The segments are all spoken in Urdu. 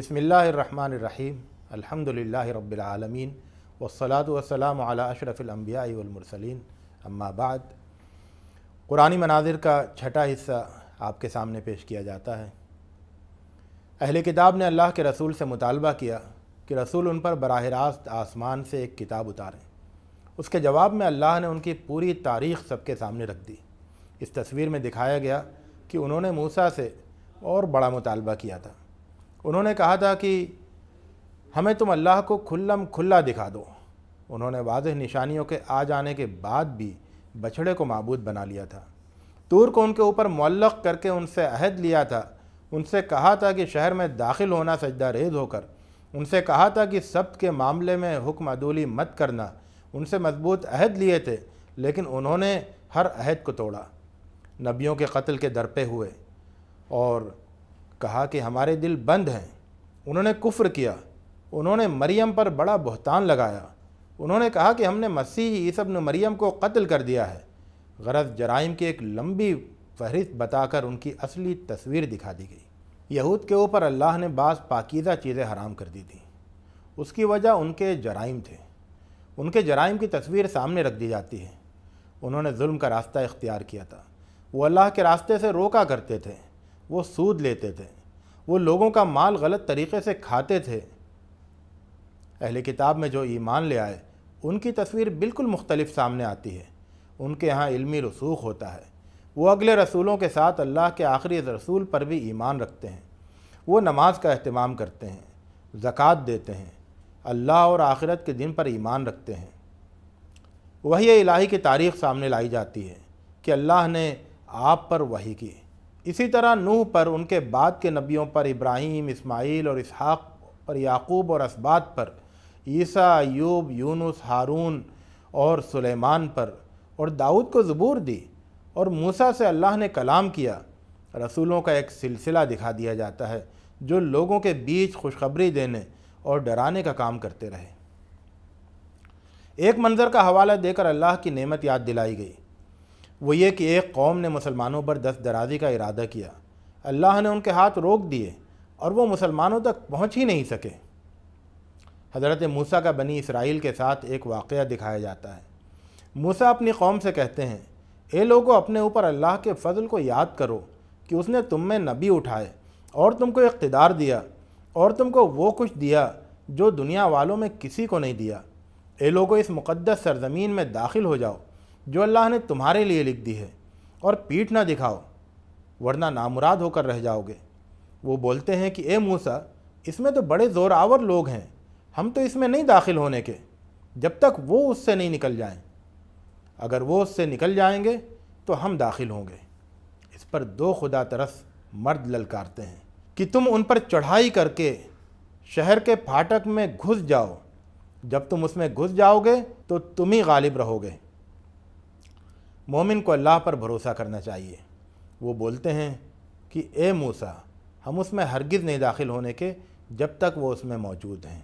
بسم اللہ الرحمن الرحیم الحمد للہ رب العالمین والصلاة والسلام على اشرف الانبیاء والمرسلین اما بعد قرآن مناظر کا چھٹا حصہ آپ کے سامنے پیش کیا جاتا ہے اہل کتاب نے اللہ کے رسول سے مطالبہ کیا کہ رسول ان پر براہ راست آسمان سے ایک کتاب اتاریں اس کے جواب میں اللہ نے ان کی پوری تاریخ سب کے سامنے رکھ دی اس تصویر میں دکھایا گیا کہ انہوں نے موسیٰ سے اور بڑا مطالبہ کیا تھا انہوں نے کہا تھا کہ ہمیں تم اللہ کو کھلم کھلا دکھا دو انہوں نے واضح نشانیوں کے آ جانے کے بعد بھی بچھڑے کو معبود بنا لیا تھا تور کو ان کے اوپر معلق کر کے ان سے عہد لیا تھا ان سے کہا تھا کہ شہر میں داخل ہونا سجدہ ریز ہو کر ان سے کہا تھا کہ سبت کے معاملے میں حکم عدولی مت کرنا ان سے مضبوط عہد لیے تھے لیکن انہوں نے ہر عہد کو توڑا نبیوں کے قتل کے درپے ہوئے اور کہا کہ ہمارے دل بند ہیں انہوں نے کفر کیا انہوں نے مریم پر بڑا بہتان لگایا انہوں نے کہا کہ ہم نے مسیح سب ابن مریم کو قتل کر دیا ہے غرض جرائم کی ایک لمبی فہرست بتا کر ان کی اصلی تصویر دکھا دی گئی یہود کے اوپر اللہ نے بعض پاکیزہ چیزیں حرام کر دی تھیں اس کی وجہ ان کے جرائم تھے ان کے جرائم کی تصویر سامنے رکھ دی جاتی ہے انہوں نے ظلم کا راستہ اختیار کیا تھا وہ اللہ کے راستے سے روکا کرتے تھے وہ سود لیتے تھے وہ لوگوں کا مال غلط طریقے سے کھاتے تھے اہل کتاب میں جو ایمان لے آئے ان کی تصویر بالکل مختلف سامنے آتی ہے ان کے ہاں علمی رسوخ ہوتا ہے وہ اگلے رسولوں کے ساتھ اللہ کے آخری رسول پر بھی ایمان رکھتے ہیں وہ نماز کا اہتمام کرتے ہیں زکوٰۃ دیتے ہیں اللہ اور آخرت کے دن پر ایمان رکھتے ہیں وہی الہی کی تاریخ سامنے لائی جاتی ہے کہ اللہ نے آپ پر وہی کی اسی طرح نوح پر ان کے بعد کے نبیوں پر ابراہیم اسماعیل اور اسحاق پر یعقوب اور اسبات پر عیسیٰ ایوب یونس ہارون اور سلیمان پر اور داؤد کو زبور دی اور موسیٰ سے اللہ نے کلام کیا رسولوں کا ایک سلسلہ دکھا دیا جاتا ہے جو لوگوں کے بیچ خوشخبری دینے اور ڈرانے کا کام کرتے رہے ایک منظر کا حوالہ دے کر اللہ کی نعمت یاد دلائی گئی وہ یہ کہ ایک قوم نے مسلمانوں پر دست درازی کا ارادہ کیا اللہ نے ان کے ہاتھ روک دیے اور وہ مسلمانوں تک پہنچ ہی نہیں سکے حضرت موسیٰ کا بنی اسرائیل کے ساتھ ایک واقعہ دکھایا جاتا ہے موسیٰ اپنی قوم سے کہتے ہیں اے لوگوں اپنے اوپر اللہ کے فضل کو یاد کرو کہ اس نے تم میں نبی اٹھائے اور تم کو اقتدار دیا اور تم کو وہ کچھ دیا جو دنیا والوں میں کسی کو نہیں دیا اے لوگوں اس مقدس سرزمین میں داخل ہو جاؤ جو اللہ نے تمہارے لیے لکھ دی ہے اور پیٹ نہ دکھاؤ ورنہ نامراد ہو کر رہ جاؤ گے وہ بولتے ہیں کہ اے موسیٰ اس میں تو بڑے زور آور لوگ ہیں ہم تو اس میں نہیں داخل ہونے کے جب تک وہ اس سے نہیں نکل جائیں اگر وہ اس سے نکل جائیں گے تو ہم داخل ہوں گے اس پر دو خدا ترس مرد للکارتے ہیں کہ تم ان پر چڑھائی کر کے شہر کے پھاٹک میں گھس جاؤ جب تم اس میں گھس جاؤ گے تو تم ہی غالب رہو گے مومن کو اللہ پر بھروسہ کرنا چاہیے وہ بولتے ہیں کہ اے موسیٰ ہم اس میں ہرگز نہیں داخل ہونے کے جب تک وہ اس میں موجود ہیں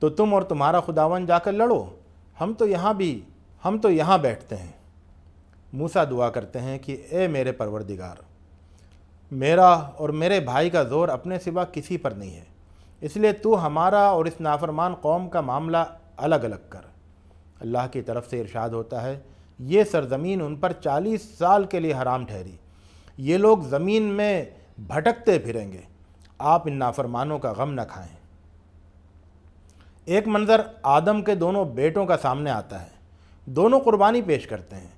تو تم اور تمہارا خداون جا کر لڑو ہم تو یہاں بھی ہم تو یہاں بیٹھتے ہیں موسا دعا کرتے ہیں کہ اے میرے پروردگار میرا اور میرے بھائی کا زور اپنے سوا کسی پر نہیں ہے اس لیے تو ہمارا اور اس نافرمان قوم کا معاملہ الگ الگ کر اللہ کی طرف سے ارشاد ہوتا ہے یہ سرزمین ان پر چالیس سال کے لیے حرام ٹھہری یہ لوگ زمین میں بھٹکتے پھریں گے آپ ان نافرمانوں کا غم نہ کھائیں ایک منظر آدم کے دونوں بیٹوں کا سامنے آتا ہے دونوں قربانی پیش کرتے ہیں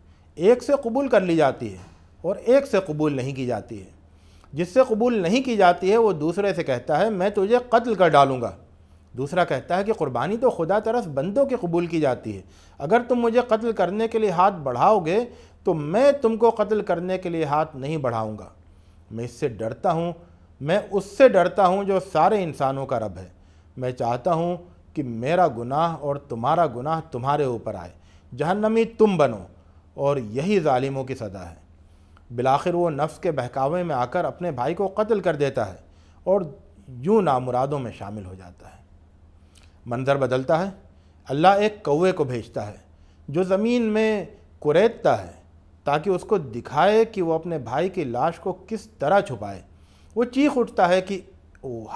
ایک سے قبول کر لی جاتی ہے اور ایک سے قبول نہیں کی جاتی ہے جس سے قبول نہیں کی جاتی ہے وہ دوسرے سے کہتا ہے میں تجھے قتل کر ڈالوں گا دوسرا کہتا ہے کہ قربانی تو خدا طرف بندوں کے قبول کی جاتی ہے اگر تم مجھے قتل کرنے کے لیے ہاتھ بڑھاؤ گے تو میں تم کو قتل کرنے کے لیے ہاتھ نہیں بڑھاؤں گا میں اس سے ڈرتا ہوں میں اس سے ڈرتا ہوں جو سارے انسانوں کا رب ہے میں چاہتا ہوں کہ میرا گناہ اور تمہارا گناہ تمہارے اوپر آئے جہنمی تم بنو اور یہی ظالموں کی صدا ہے بلاخر وہ نفس کے بہکاوے میں آ کر اپنے بھائی کو قتل کر دیتا ہے اور یوں نامرادوں میں شامل ہو جاتا ہے منظر بدلتا ہے اللہ ایک کوے کو بھیجتا ہے جو زمین میں کریتتا ہے تاکہ اس کو دکھائے کہ وہ اپنے بھائی کی لاش کو کس طرح چھپائے وہ چیخ اٹھتا ہے کہ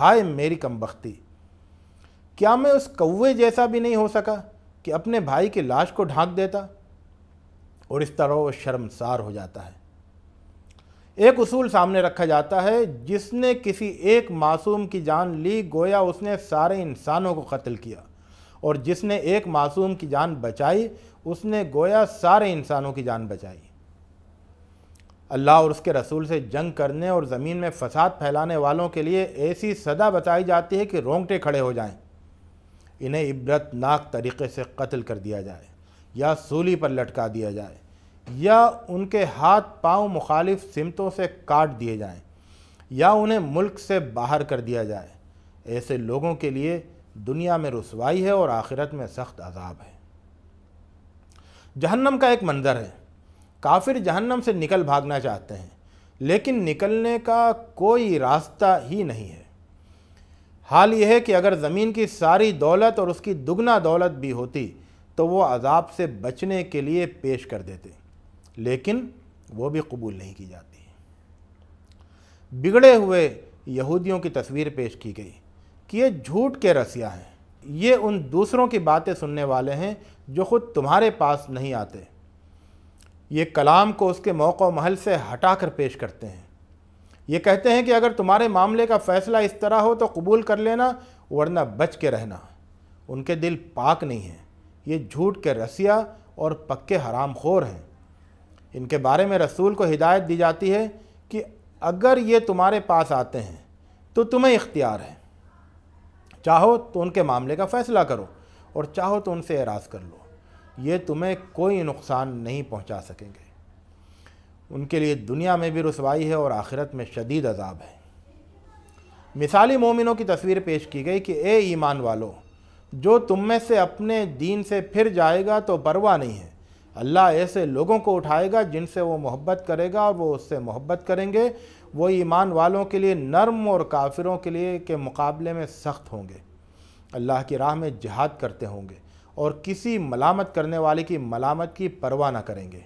ہائے میری کم بختی کیا میں اس کوے جیسا بھی نہیں ہو سکا کہ اپنے بھائی کی لاش کو ڈھانک دیتا اور اس طرح وہ شرمسار ہو جاتا ہے ایک اصول سامنے رکھا جاتا ہے جس نے کسی ایک معصوم کی جان لی گویا اس نے سارے انسانوں کو قتل کیا اور جس نے ایک معصوم کی جان بچائی اس نے گویا سارے انسانوں کی جان بچائی اللہ اور اس کے رسول سے جنگ کرنے اور زمین میں فساد پھیلانے والوں کے لیے ایسی صدا بتائی جاتی ہے کہ رونگٹے کھڑے ہو جائیں انہیں عبرت ناک طریقے سے قتل کر دیا جائے یا سولی پر لٹکا دیا جائے یا ان کے ہاتھ پاؤں مخالف سمتوں سے کاٹ دیے جائیں یا انہیں ملک سے باہر کر دیا جائے ایسے لوگوں کے لیے دنیا میں رسوائی ہے اور آخرت میں سخت عذاب ہے جہنم کا ایک منظر ہے کافر جہنم سے نکل بھاگنا چاہتے ہیں لیکن نکلنے کا کوئی راستہ ہی نہیں ہے حال یہ ہے کہ اگر زمین کی ساری دولت اور اس کی دگنا دولت بھی ہوتی تو وہ عذاب سے بچنے کے لیے پیش کر دیتے لیکن وہ بھی قبول نہیں کی جاتی بگڑے ہوئے یہودیوں کی تصویر پیش کی گئی کہ یہ جھوٹ کے رسیہ ہیں یہ ان دوسروں کی باتیں سننے والے ہیں جو خود تمہارے پاس نہیں آتے یہ کلام کو اس کے موقع و محل سے ہٹا کر پیش کرتے ہیں یہ کہتے ہیں کہ اگر تمہارے معاملے کا فیصلہ اس طرح ہو تو قبول کر لینا ورنہ بچ کے رہنا ان کے دل پاک نہیں ہیں یہ جھوٹ کے رسیہ اور پکے حرام خور ہیں ان کے بارے میں رسول کو ہدایت دی جاتی ہے کہ اگر یہ تمہارے پاس آتے ہیں تو تمہیں اختیار ہے چاہو تو ان کے معاملے کا فیصلہ کرو اور چاہو تو ان سے اعراض کر لو یہ تمہیں کوئی نقصان نہیں پہنچا سکیں گے ان کے لیے دنیا میں بھی رسوائی ہے اور آخرت میں شدید عذاب ہے مثالی مومنوں کی تصویر پیش کی گئی کہ اے ایمان والو جو تم میں سے اپنے دین سے پھر جائے گا تو پرواہ نہیں ہے اللہ ایسے لوگوں کو اٹھائے گا جن سے وہ محبت کرے گا اور وہ اس سے محبت کریں گے وہ ایمان والوں کے لیے نرم اور کافروں کے لیے کے مقابلے میں سخت ہوں گے اللہ کی راہ میں جہاد کرتے ہوں گے اور کسی ملامت کرنے والے کی ملامت کی پرواہ نہ کریں گے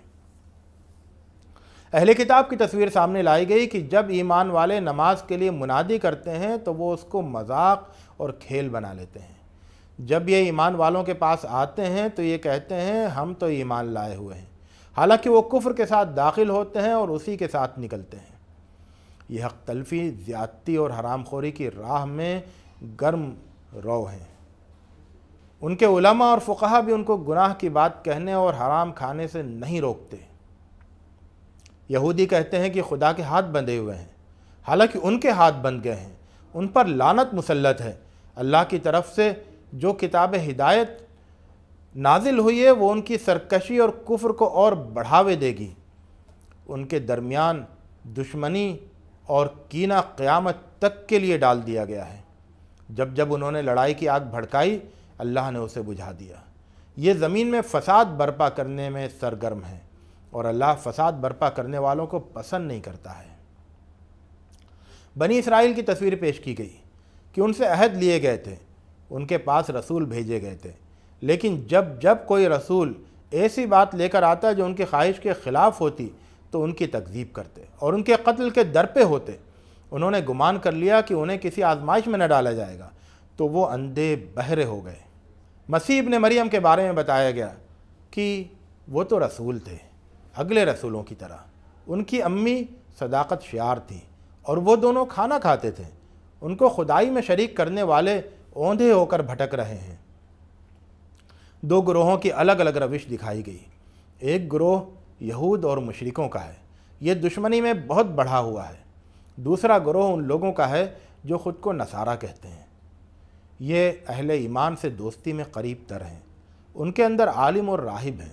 اہل کتاب کی تصویر سامنے لائی گئی کہ جب ایمان والے نماز کے لیے منادی کرتے ہیں تو وہ اس کو مذاق اور کھیل بنا لیتے ہیں جب یہ ایمان والوں کے پاس آتے ہیں تو یہ کہتے ہیں ہم تو ایمان لائے ہوئے ہیں حالانکہ وہ کفر کے ساتھ داخل ہوتے ہیں اور اسی کے ساتھ نکلتے ہیں یہ حق تلفی زیادتی اور حرام خوری کی راہ میں گرم رو ہیں ان کے علماء اور فقہ بھی ان کو گناہ کی بات کہنے اور حرام کھانے سے نہیں روکتے یہودی کہتے ہیں کہ خدا کے ہاتھ بندھے ہوئے ہیں حالانکہ ان کے ہاتھ بند گئے ہیں ان پر لانت مسلط ہے اللہ کی طرف سے جو کتاب ہدایت نازل ہوئی ہے وہ ان کی سرکشی اور کفر کو اور بڑھاوے دے گی ان کے درمیان دشمنی اور کینہ قیامت تک کے لیے ڈال دیا گیا ہے جب جب انہوں نے لڑائی کی آگ بھڑکائی اللہ نے اسے بجھا دیا یہ زمین میں فساد برپا کرنے میں سرگرم ہے اور اللہ فساد برپا کرنے والوں کو پسند نہیں کرتا ہے بنی اسرائیل کی تصویر پیش کی گئی کہ ان سے عہد لیے گئے تھے ان کے پاس رسول بھیجے گئے تھے لیکن جب جب کوئی رسول ایسی بات لے کر آتا جو ان کی خواہش کے خلاف ہوتی تو ان کی تکذیب کرتے اور ان کے قتل کے در پہ ہوتے انہوں نے گمان کر لیا کہ انہیں کسی آزمائش میں نہ ڈالا جائے گا تو وہ اندھے بہرے ہو گئے مسیب نے مریم کے بارے میں بتایا گیا کہ وہ تو رسول تھے اگلے رسولوں کی طرح ان کی امی صداقت شعار تھیں اور وہ دونوں کھانا کھاتے تھے ان کو خدائی میں شریک کرنے والے اوندھے ہو کر بھٹک رہے ہیں دو گروہوں کی الگ الگ روش دکھائی گئی ایک گروہ یہود اور مشرکوں کا ہے یہ دشمنی میں بہت بڑھا ہوا ہے دوسرا گروہ ان لوگوں کا ہے جو خود کو نصارہ کہتے ہیں یہ اہل ایمان سے دوستی میں قریب تر ہیں ان کے اندر عالم اور راہب ہیں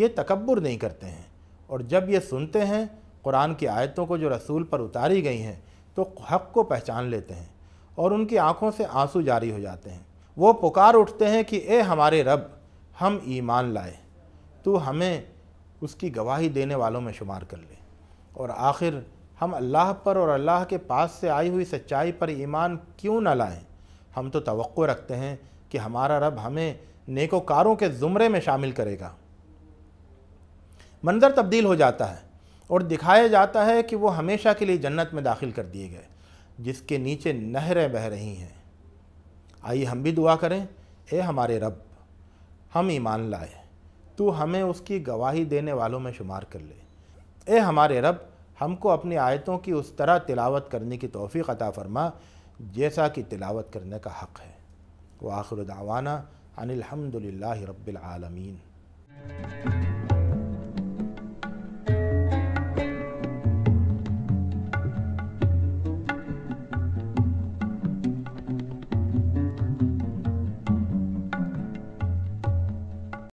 یہ تکبر نہیں کرتے ہیں اور جب یہ سنتے ہیں قرآن کی آیتوں کو جو رسول پر اتاری گئی ہیں تو حق کو پہچان لیتے ہیں اور ان کی آنکھوں سے آنسو جاری ہو جاتے ہیں وہ پکار اٹھتے ہیں کہ اے ہمارے رب ہم ایمان لائے تو ہمیں اس کی گواہی دینے والوں میں شمار کر لے اور آخر ہم اللہ پر اور اللہ کے پاس سے آئی ہوئی سچائی پر ایمان کیوں نہ لائیں ہم تو توقع رکھتے ہیں کہ ہمارا رب ہمیں نیک و کاروں کے زمرے میں شامل کرے گا منظر تبدیل ہو جاتا ہے اور دکھایا جاتا ہے کہ وہ ہمیشہ کے لیے جنت میں داخل کر دیے گئے جس کے نیچے نہریں بہہ رہی ہیں آئیے ہم بھی دعا کریں اے ہمارے رب ہم ایمان لائے تو ہمیں اس کی گواہی دینے والوں میں شمار کر لے اے ہمارے رب ہم کو اپنی آیتوں کی اس طرح تلاوت کرنے کی توفیق عطا فرما جیسا کہ تلاوت کرنے کا حق ہے وہ آخر تعوانہ ان الحمد للہ رب العالمین